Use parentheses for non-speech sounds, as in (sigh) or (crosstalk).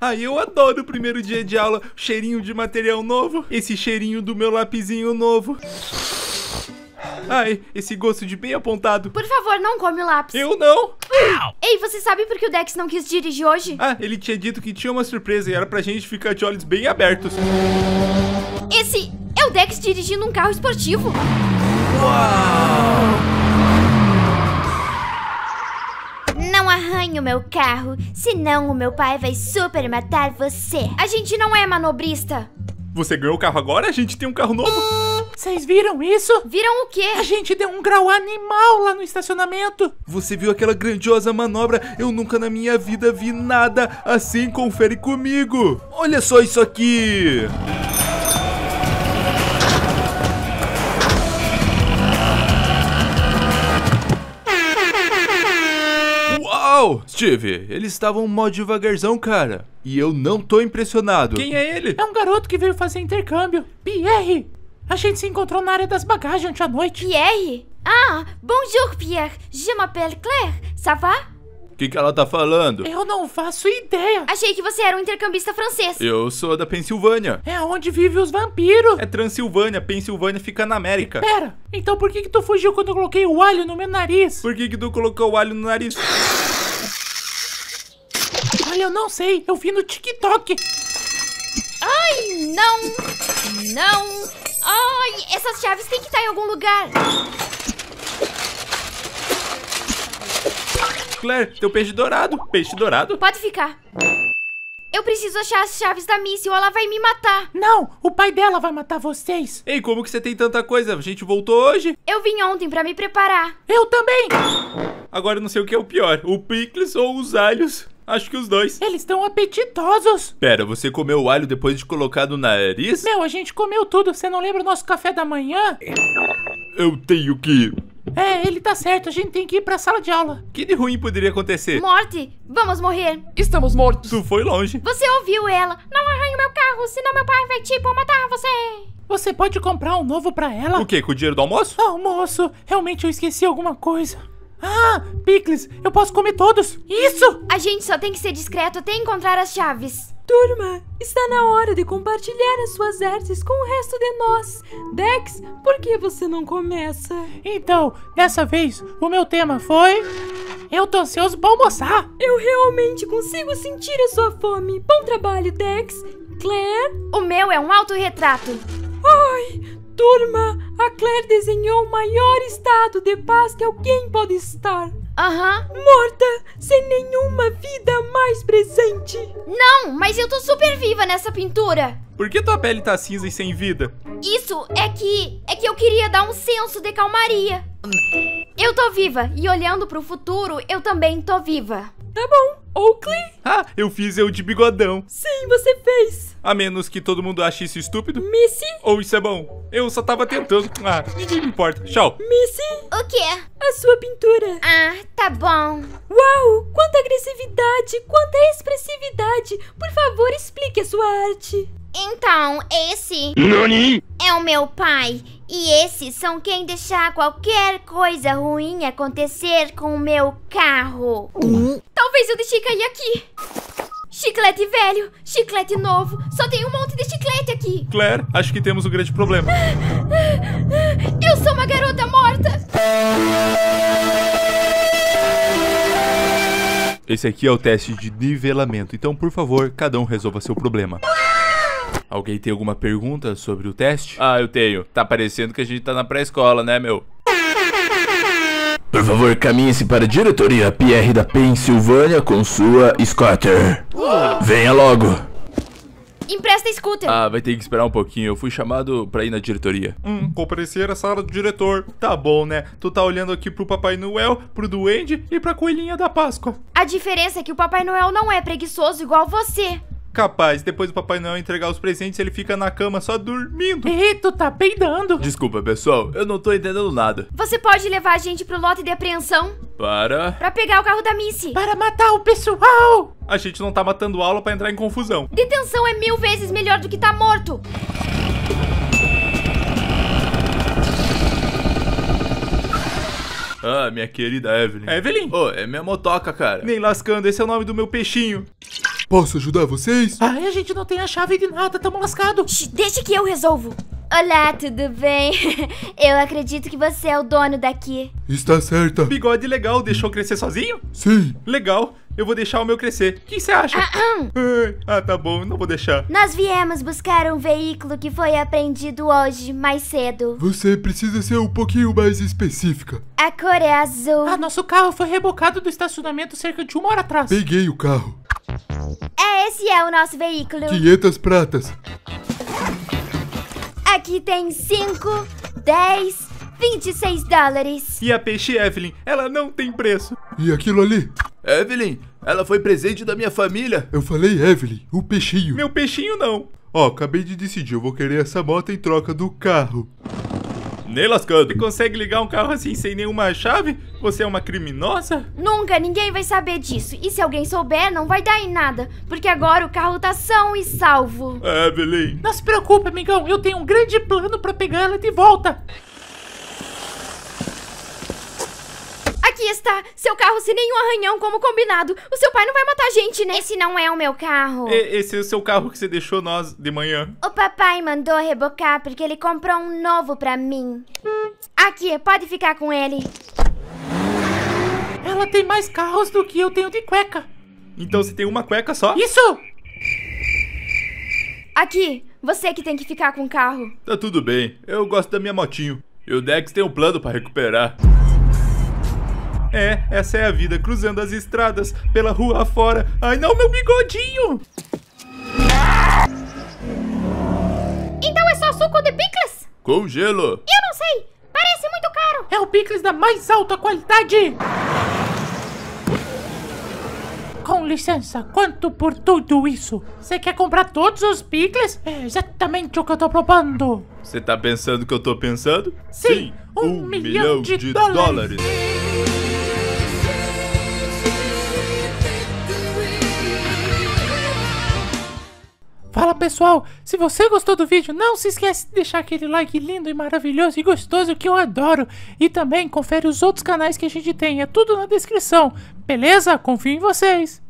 Aí eu adoro o primeiro dia de aula, cheirinho de material novo, esse cheirinho do meu lapisinho novo. Ai, esse gosto de bem apontado. Por favor, não come o lápis. Eu não. Ei, você sabe por que o Dex não quis dirigir hoje? Ah, ele tinha dito que tinha uma surpresa e era pra gente ficar de olhos bem abertos. Esse é o Dex dirigindo um carro esportivo. Uau! Arranhe o meu carro, senão o meu pai vai super matar você. A gente não é manobrista. Você ganhou o carro agora? A gente tem um carro novo. Vocês viram isso? Viram o quê? A gente deu um grau animal lá no estacionamento. Você viu aquela grandiosa manobra? Eu nunca na minha vida vi nada assim. Confere comigo. Olha só isso aqui. Uau! Steve, eles estavam mó devagarzão, cara. E eu não tô impressionado. Quem é ele? É um garoto que veio fazer intercâmbio. Pierre! A gente se encontrou na área das bagagens ontem à noite. Pierre? Ah, bonjour, Pierre. Je m'appelle Claire. Ça va? O que, que ela tá falando? Eu não faço ideia. Achei que você era um intercambista francês. Eu sou da Pensilvânia. É onde vivem os vampiros. É Transilvânia. Pensilvânia fica na América. Pera, então por que que tu fugiu quando eu coloquei o alho no meu nariz? Por que que tu colocou o alho no nariz? Olha, eu não sei, eu vi no TikTok. Ai, não! Não! Ai, essas chaves têm que estar em algum lugar. Claire, teu peixe dourado. Peixe dourado? Pode ficar. Eu preciso achar as chaves da missa ou ela vai me matar. Não, o pai dela vai matar vocês. Ei, como que você tem tanta coisa? A gente voltou hoje? Eu vim ontem pra me preparar. Eu também. Agora eu não sei o que é o pior, o picles ou os alhos. Acho que os dois. Eles estão apetitosos. Pera, você comeu o alho depois de colocar no nariz? Meu, a gente comeu tudo. Você não lembra o nosso café da manhã? Eu tenho que é, ele tá certo, a gente tem que ir pra sala de aula. Que de ruim poderia acontecer? Morte! Vamos morrer! Estamos mortos! Tu foi longe! Você ouviu ela! Não arranhe meu carro, senão meu pai vai tipo matar você! Você pode comprar um novo pra ela? O quê? Com o dinheiro do almoço? Almoço! Realmente eu esqueci alguma coisa. Ah, Picles, eu posso comer todos. Isso! A gente só tem que ser discreto até encontrar as chaves. Turma, está na hora de compartilhar as suas artes com o resto de nós. Dex, por que você não começa? Então, dessa vez, o meu tema foi. Eu tô ansioso pra almoçar. Eu realmente consigo sentir a sua fome. Bom trabalho, Dex. Claire? O meu é um autorretrato. Turma, a Claire desenhou o maior estado de paz que alguém pode estar. Aham. Uhum. Morta, sem nenhuma vida mais presente. Não, mas eu tô super viva nessa pintura. Por que tua pele tá cinza e sem vida? Isso é que. é que eu queria dar um senso de calmaria. Eu tô viva e olhando pro futuro, eu também tô viva. Tá bom, Oakley? Ah, eu fiz eu de bigodão. Sim, você fez. A menos que todo mundo ache isso estúpido. Missy? Ou isso é bom? Eu só tava tentando. Ah, ninguém me importa. Tchau. Missy? O quê? A sua pintura. Ah, tá bom. Uau, quanta agressividade, quanta expressividade. Por favor, explique a sua arte. Então, esse... Nani? É o meu pai. E esses são quem deixar qualquer coisa ruim acontecer com o meu carro. Hum? Talvez eu deixei cair aqui. Chiclete velho, chiclete novo. Só tem um monte de chiclete aqui. Claire, acho que temos um grande problema. Eu sou uma garota morta. Esse aqui é o teste de nivelamento, então por favor, cada um resolva seu problema. Alguém tem alguma pergunta sobre o teste? Ah, eu tenho. Tá parecendo que a gente tá na pré-escola, né, meu? Por favor, caminhe-se para a diretoria PR da Pensilvânia com sua Scotter. Uh! Venha logo. Empresta scooter. Ah, vai ter que esperar um pouquinho. Eu fui chamado pra ir na diretoria. Hum, comparecer a sala do diretor. Tá bom, né? Tu tá olhando aqui pro Papai Noel, pro Duende e pra Coelhinha da Páscoa. A diferença é que o Papai Noel não é preguiçoso igual você. Capaz, depois do Papai Noel entregar os presentes, ele fica na cama só dormindo. E tu tá peidando. Desculpa, pessoal, eu não tô entendendo nada. Você pode levar a gente pro lote de apreensão? Para? Pra pegar o carro da Missy. Para matar o pessoal. A gente não tá matando aula pra entrar em confusão. Detenção é mil vezes melhor do que tá morto. Ah, minha querida Evelyn. Evelyn? Ô, oh, é minha motoca, cara. Nem lascando, esse é o nome do meu peixinho. Posso ajudar vocês? Ai, a gente não tem a chave de nada, tamo lascado. Deixa que eu resolvo. Olá, tudo bem? (laughs) Eu acredito que você é o dono daqui. Está certa. Bigode legal, deixou crescer sozinho? Sim. Legal, eu vou deixar o meu crescer. O que você acha? (coughs) ah, tá bom, não vou deixar. Nós viemos buscar um veículo que foi apreendido hoje, mais cedo. Você precisa ser um pouquinho mais específica. A cor é azul. Ah, nosso carro foi rebocado do estacionamento cerca de uma hora atrás. Peguei o carro esse é o nosso veículo. 500 pratas. Aqui tem 5, 10, 26 dólares. E a peixe Evelyn, ela não tem preço. E aquilo ali? Evelyn, ela foi presente da minha família. Eu falei Evelyn, o peixinho. Meu peixinho não. Ó, oh, acabei de decidir, eu vou querer essa moto em troca do carro. Nem lascando. Consegue ligar um carro assim sem nenhuma chave? Você é uma criminosa? Nunca ninguém vai saber disso. E se alguém souber, não vai dar em nada. Porque agora o carro tá são e salvo. É, Não se preocupe, amigão. Eu tenho um grande plano para pegar ela de volta. Aqui está, seu carro sem nenhum arranhão como combinado. O seu pai não vai matar a gente, né? Esse não é o meu carro. E- esse é o seu carro que você deixou nós de manhã. O papai mandou rebocar porque ele comprou um novo pra mim. Aqui, pode ficar com ele. Ela tem mais carros do que eu tenho de cueca. Então você tem uma cueca só? Isso! Aqui, você que tem que ficar com o carro. Tá tudo bem, eu gosto da minha motinho. E o Dex tem um plano pra recuperar. É, essa é a vida, cruzando as estradas, pela rua afora. Ai não, meu bigodinho! Então é só suco de picles? Com gelo. Eu não sei, parece muito caro. É o picles da mais alta qualidade. Com licença, quanto por tudo isso? Você quer comprar todos os picles? É exatamente o que eu tô propondo. Você tá pensando o que eu tô pensando? Sim, um, milhão, milhão de, de, dólares. dólares. Fala pessoal, se você gostou do vídeo, não se esquece de deixar aquele like lindo e maravilhoso e gostoso que eu adoro. E também confere os outros canais que a gente tem, é tudo na descrição. Beleza? Confio em vocês.